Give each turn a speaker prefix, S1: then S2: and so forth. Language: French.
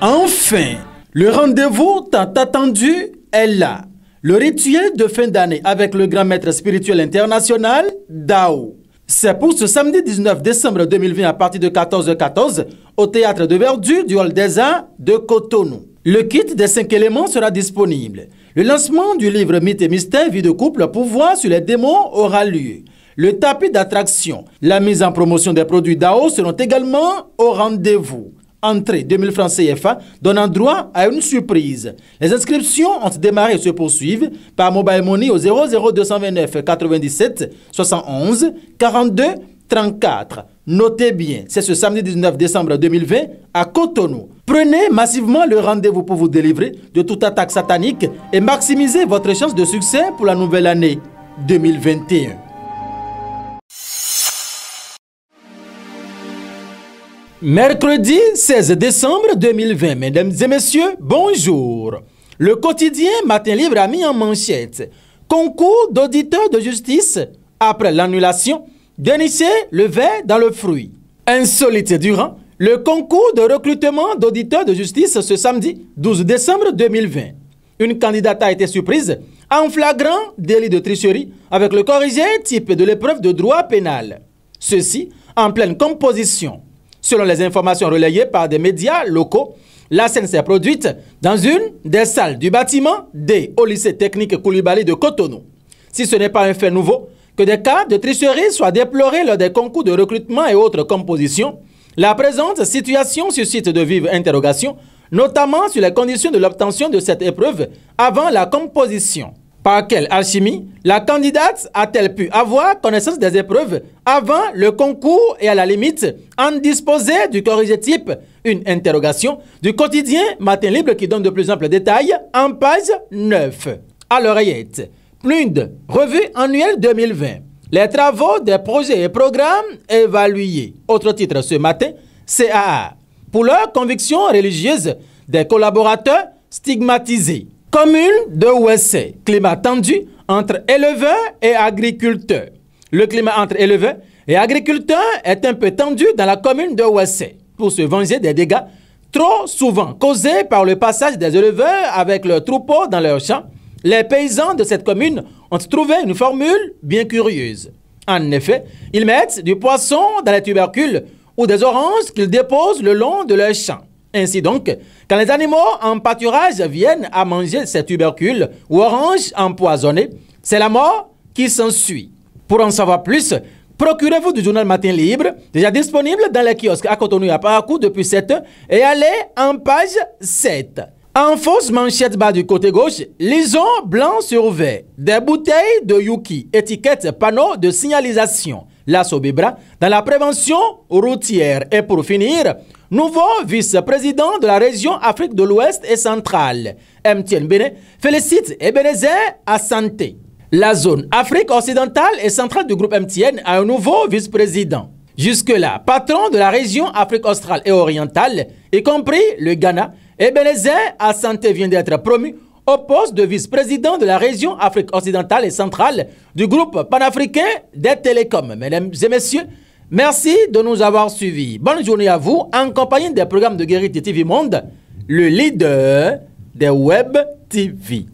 S1: Enfin, le rendez-vous tant attendu est là. Le rituel de fin d'année avec le grand maître spirituel international, Dao. C'est pour ce samedi 19 décembre 2020 à partir de 14h14 au théâtre de verdure du Hall des Arts de Cotonou. Le kit des cinq éléments sera disponible. Le lancement du livre Mythe et Mystère, vie de couple, pouvoir sur les démons aura lieu. Le tapis d'attraction, la mise en promotion des produits DAO seront également au rendez-vous entrée 2000 francs CFA, donnant droit à une surprise. Les inscriptions ont démarré et se poursuivent par Mobile Money au 00229 97 71 42 34. Notez bien, c'est ce samedi 19 décembre 2020 à Cotonou. Prenez massivement le rendez-vous pour vous délivrer de toute attaque satanique et maximisez votre chance de succès pour la nouvelle année 2021. Mercredi 16 décembre 2020, mesdames et messieurs, bonjour. Le quotidien Matin Libre a mis en manchette Concours d'auditeurs de justice après l'annulation, dénicher le verre dans le fruit. Insolite durant, le concours de recrutement d'auditeurs de justice ce samedi 12 décembre 2020. Une candidate a été surprise en flagrant délit de tricherie avec le corrigé type de l'épreuve de droit pénal. Ceci en pleine composition. Selon les informations relayées par des médias locaux, la scène s'est produite dans une des salles du bâtiment D au lycée technique Koulibaly de Cotonou. Si ce n'est pas un fait nouveau que des cas de tricherie soient déplorés lors des concours de recrutement et autres compositions, la présente situation suscite de vives interrogations, notamment sur les conditions de l'obtention de cette épreuve avant la composition. Par quelle alchimie la candidate a-t-elle pu avoir connaissance des épreuves avant le concours et à la limite en disposer du corrigé type Une interrogation du quotidien Matin Libre qui donne de plus amples détails en page 9. À l'oreillette, Plund, revue annuelle 2020. Les travaux des projets et programmes évalués. Autre titre ce matin, CAA. Pour leurs convictions religieuses, des collaborateurs stigmatisés. Commune de Ouessé, climat tendu entre éleveurs et agriculteurs. Le climat entre éleveurs et agriculteurs est un peu tendu dans la commune de Ouessé pour se venger des dégâts trop souvent causés par le passage des éleveurs avec leurs troupeaux dans leurs champs. Les paysans de cette commune ont trouvé une formule bien curieuse. En effet, ils mettent du poisson dans les tubercules ou des oranges qu'ils déposent le long de leurs champs. Ainsi donc, quand les animaux en pâturage viennent à manger ces tubercules ou oranges empoisonnées, c'est la mort qui s'ensuit. Pour en savoir plus, procurez-vous du journal Matin Libre, déjà disponible dans les kiosques à Cotonou et à Paracou depuis 7 et allez en page 7. En fausse manchette bas du côté gauche, lisons blanc sur vert, des bouteilles de Yuki, étiquettes, panneau de signalisation la Sobibra, dans la prévention routière. Et pour finir, nouveau vice-président de la région Afrique de l'Ouest et centrale, MTN Bene, félicite Ebenezer à santé. La zone Afrique occidentale et centrale du groupe MTN a un nouveau vice-président. Jusque-là, patron de la région Afrique australe et orientale, y compris le Ghana, Ebenezer Asante santé vient d'être promu au poste de vice-président de la région Afrique occidentale et centrale du groupe panafricain des télécoms. Mesdames et messieurs, merci de nous avoir suivis. Bonne journée à vous en compagnie des programmes de Guérité TV Monde, le leader des Web TV.